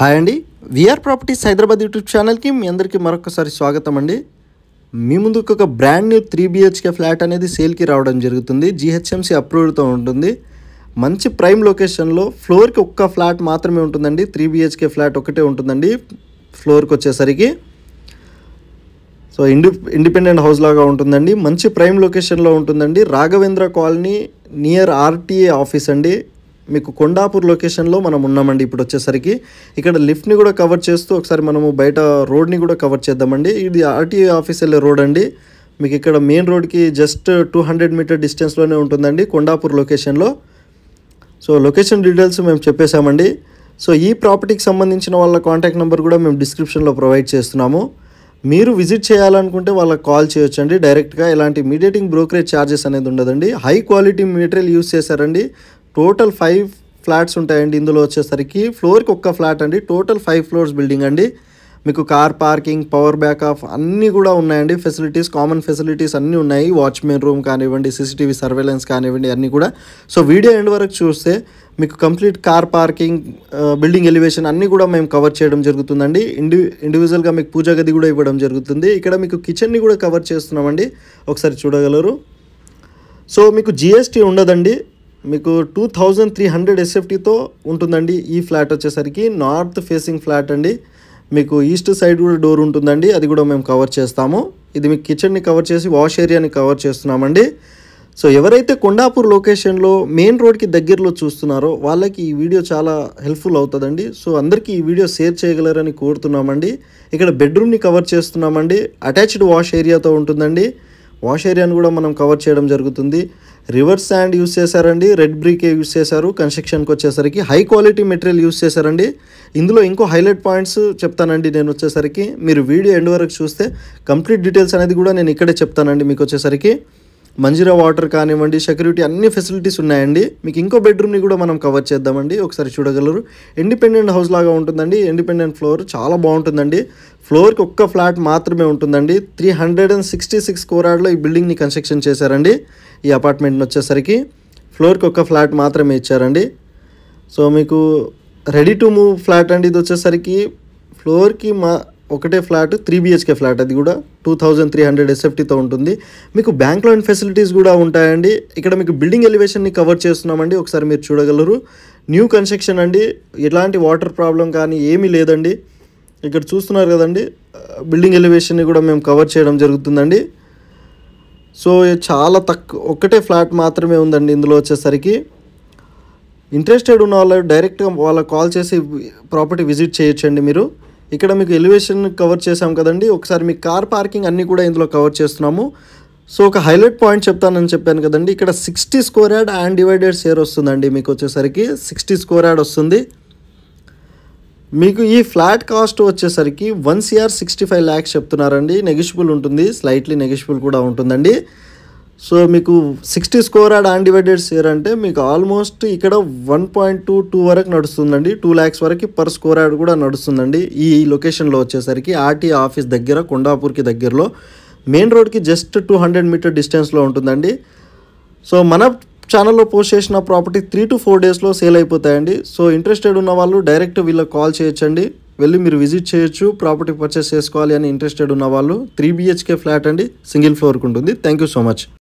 hi అండి VR properties Hyderabad YouTube ఛానల్కి మీ అందరికీ మరొకసారి స్వాగతం అండి మీ ముందుకు ఒక brand new three BHK flat అనేది సేల్కి రావడం జరుగుతుంది జిహెచ్ఎంసీ అప్రూవ్డ్తో ఉంటుంది మంచి ప్రైమ్ లొకేషన్లో ఫ్లోర్కి ఒక్క ఫ్లాట్ మాత్రమే ఉంటుందండి త్రీ బిహెచ్కే ఫ్లాట్ ఒకటే ఉంటుందండి ఫ్లోర్కి వచ్చేసరికి సో ఇండి ఇండిపెండెంట్ హౌస్ లాగా ఉంటుందండి మంచి ప్రైమ్ లొకేషన్లో ఉంటుందండి Raghavendra colony near RTA office అండి మీకు కొండాపూర్ లొకేషన్లో మనం ఉన్నామండి ఇప్పుడు వచ్చేసరికి ఇక్కడ లిఫ్ట్ని కూడా కవర్ చేస్తూ ఒకసారి మనము బయట రోడ్ని కూడా కవర్ చేద్దామండి ఇది ఆర్టీఏ ఆఫీస్ వెళ్ళే రోడ్ అండి మీకు ఇక్కడ మెయిన్ రోడ్కి జస్ట్ టూ హండ్రెడ్ మీటర్ డిస్టెన్స్లోనే ఉంటుందండి కొండాపూర్ లొకేషన్లో సో లొకేషన్ డీటెయిల్స్ మేము చెప్పేశామండి సో ఈ ప్రాపర్టీకి సంబంధించిన వాళ్ళ కాంటాక్ట్ నెంబర్ కూడా మేము డిస్క్రిప్షన్లో ప్రొవైడ్ చేస్తున్నాము మీరు విజిట్ చేయాలనుకుంటే వాళ్ళకి కాల్ చేయొచ్చండి డైరెక్ట్గా ఎలాంటి మీడియేటింగ్ బ్రోకరేజ్ ఛార్జెస్ అనేది ఉండదండి హై క్వాలిటీ మెటీరియల్ యూస్ చేశారండి టోటల్ ఫైవ్ ఫ్లాట్స్ ఉంటాయండి ఇందులో వచ్చేసరికి ఫ్లోర్కి ఒక్క ఫ్లాట్ అండి టోటల్ ఫైవ్ ఫ్లోర్స్ బిల్డింగ్ అండి మీకు కార్ పార్కింగ్ పవర్ బ్యాకప్ అన్నీ కూడా ఉన్నాయండి ఫెసిలిటీస్ కామన్ ఫెసిలిటీస్ అన్నీ ఉన్నాయి వాచ్మెన్ రూమ్ కానివ్వండి సీసీటీవీ సర్వేలెన్స్ కానివ్వండి అన్నీ కూడా సో వీడియో ఎండ్ వరకు చూస్తే మీకు complete car parking building elevation అన్నీ కూడా మేము కవర్ చేయడం జరుగుతుందండి ఇండి ఇండివిజువల్గా మీకు పూజా గది కూడా ఇవ్వడం జరుగుతుంది ఇక్కడ మీకు కిచెన్ని కూడా కవర్ చేస్తున్నామండి ఒకసారి చూడగలరు సో మీకు జిఎస్టీ ఉండదండి మీకు టూ థౌజండ్ త్రీ హండ్రెడ్ ఎస్ఎఫ్టీతో ఉంటుందండి ఈ ఫ్లాట్ వచ్చేసరికి నార్త్ ఫేసింగ్ ఫ్లాట్ అండి మీకు ఈస్ట్ సైడ్ కూడా డోర్ ఉంటుందండి అది కూడా మేము కవర్ చేస్తాము ఇది మీకు కిచెన్ని కవర్ చేసి వాష్ ఏరియాని కవర్ చేస్తున్నామండి సో ఎవరైతే కొండాపూర్ లొకేషన్లో మెయిన్ రోడ్కి దగ్గరలో చూస్తున్నారో వాళ్ళకి ఈ వీడియో చాలా హెల్ప్ఫుల్ అవుతుందండి సో అందరికీ ఈ వీడియో షేర్ చేయగలరని కోరుతున్నామండి ఇక్కడ బెడ్రూమ్ని కవర్ చేస్తున్నామండి అటాచ్డ్ వాష్ ఏరియాతో ఉంటుందండి వాష్ ఏరియాని కూడా మనం కవర్ చేయడం జరుగుతుంది రివర్స్ శాండ్ యూస్ చేశారండి రెడ్ బ్రీకే యూస్ చేశారు కన్స్ట్రక్షన్కి వచ్చేసరికి హై క్వాలిటీ మెటీరియల్ యూస్ చేశారండి ఇందులో ఇంకో హైలైట్ పాయింట్స్ చెప్తానండి నేను వచ్చేసరికి మీరు వీడియో ఎండ్ వరకు చూస్తే కంప్లీట్ డీటెయిల్స్ అనేది కూడా నేను ఇక్కడే చెప్తానండి మీకు వచ్చేసరికి మంజీరా వాటర్ కానివ్వండి సెక్యూరిటీ అన్ని ఫెసిలిటీస్ ఉన్నాయండి మీకు ఇంకో బెడ్రూమ్ని కూడా మనం కవర్ చేద్దామండి ఒకసారి చూడగలరు ఇండిపెండెంట్ హౌస్ లాగా ఉంటుందండి ఇండిపెండెంట్ ఫ్లోర్ చాలా బాగుంటుందండి ఫ్లోర్కి ఒక్క ఫ్లాట్ మాత్రమే ఉంటుందండి three hundred and sixty six కోరాడ్లో ఈ బిల్డింగ్ని కన్స్ట్రక్షన్ చేశారండి ఈ అపార్ట్మెంట్ని వచ్చేసరికి ఫ్లోర్కి ఒక్క ఫ్లాట్ మాత్రమే ఇచ్చారండి సో మీకు రెడీ టు మూవ్ ఫ్లాట్ అండి ఇది వచ్చేసరికి ఫ్లోర్కి మా ఒకటే ఫ్లాట్ త్రీ బిహెచ్కే ఫ్లాట్ అది కూడా టూ థౌజండ్ త్రీ హండ్రెడ్ ఎస్ఎఫ్టీతో ఉంటుంది మీకు బ్యాంక్ లోన్ ఫెసిలిటీస్ కూడా ఉంటాయండి ఇక్కడ మీకు బిల్డింగ్ ఎలివేషన్ని కవర్ చేస్తున్నామండి ఒకసారి మీరు చూడగలరు న్యూ కన్స్ట్రక్షన్ అండి ఎలాంటి వాటర్ ప్రాబ్లం కానీ ఏమీ లేదండి ఇక్కడ చూస్తున్నారు కదండి బిల్డింగ్ ఎలివేషన్ని కూడా మేము కవర్ చేయడం జరుగుతుందండి సో చాలా తక్కువ ఒక్కటే ఫ్లాట్ మాత్రమే ఉందండి ఇందులో వచ్చేసరికి ఇంట్రెస్టెడ్ ఉన్న వాళ్ళు డైరెక్ట్గా వాళ్ళకి కాల్ చేసి ప్రాపర్టీ విజిట్ చేయొచ్చండి మీరు ఇక్కడ మీకు ఎలివేషన్ కవర్ చేసాం కదండి ఒకసారి మీ కార్ పార్కింగ్ అన్నీ కూడా ఇందులో కవర్ చేస్తున్నాము సో ఒక హైలైట్ పాయింట్ చెప్తానని చెప్పాను కదండి ఇక్కడ sixty square yard undivided share వస్తుందండి మీకు వచ్చేసరికి సిక్స్టీ స్కోర్ యాడ్ వస్తుంది మీకు ఈ ఫ్లాట్ కాస్ట్ వచ్చేసరికి one CR sixty five lakhs చెప్తున్నారండి నెగిషిబుల్ ఉంటుంది స్లైట్లీ నెగిషిబుల్ కూడా ఉంటుందండి సో మీకు sixty square yard undivided share అంటే మీకు ఆల్మోస్ట్ ఇక్కడ వన్ పాయింట్ టూ టూ వరకు నడుస్తుందండి టూ ల్యాక్స్ వరకు పర్ స్కోర్ యాడ్ కూడా నడుస్తుందండి ఈ లొకేషన్లో వచ్చేసరికి ఆర్టీ ఆఫీస్ దగ్గర కొండాపూర్కి దగ్గరలో మెయిన్ రోడ్కి జస్ట్ టూ హండ్రెడ్ మీటర్ డిస్టెన్స్లో ఉంటుందండి సో మన ఛానల్లో పోస్ట్ చేసిన ప్రాపర్టీ త్రీ టు ఫోర్ డేస్లో సేల్ అయిపోతాయండి సో ఇంట్రెస్టెడ్ ఉన్న వాళ్ళు డైరెక్ట్ వీళ్ళకి కాల్ చేయొచ్చండి వెళ్ళి మీరు విజిట్ చేయొచ్చు ప్రాపర్టీ పర్చేస్ చేసుకోవాలి అని ఇంట్రెస్టెడ్ ఉన్న వాళ్ళు త్రీ బిహెచ్కే ఫ్లాట్ అండి సింగిల్ ఫ్లోర్కి ఉంటుంది థ్యాంక్ సో మచ్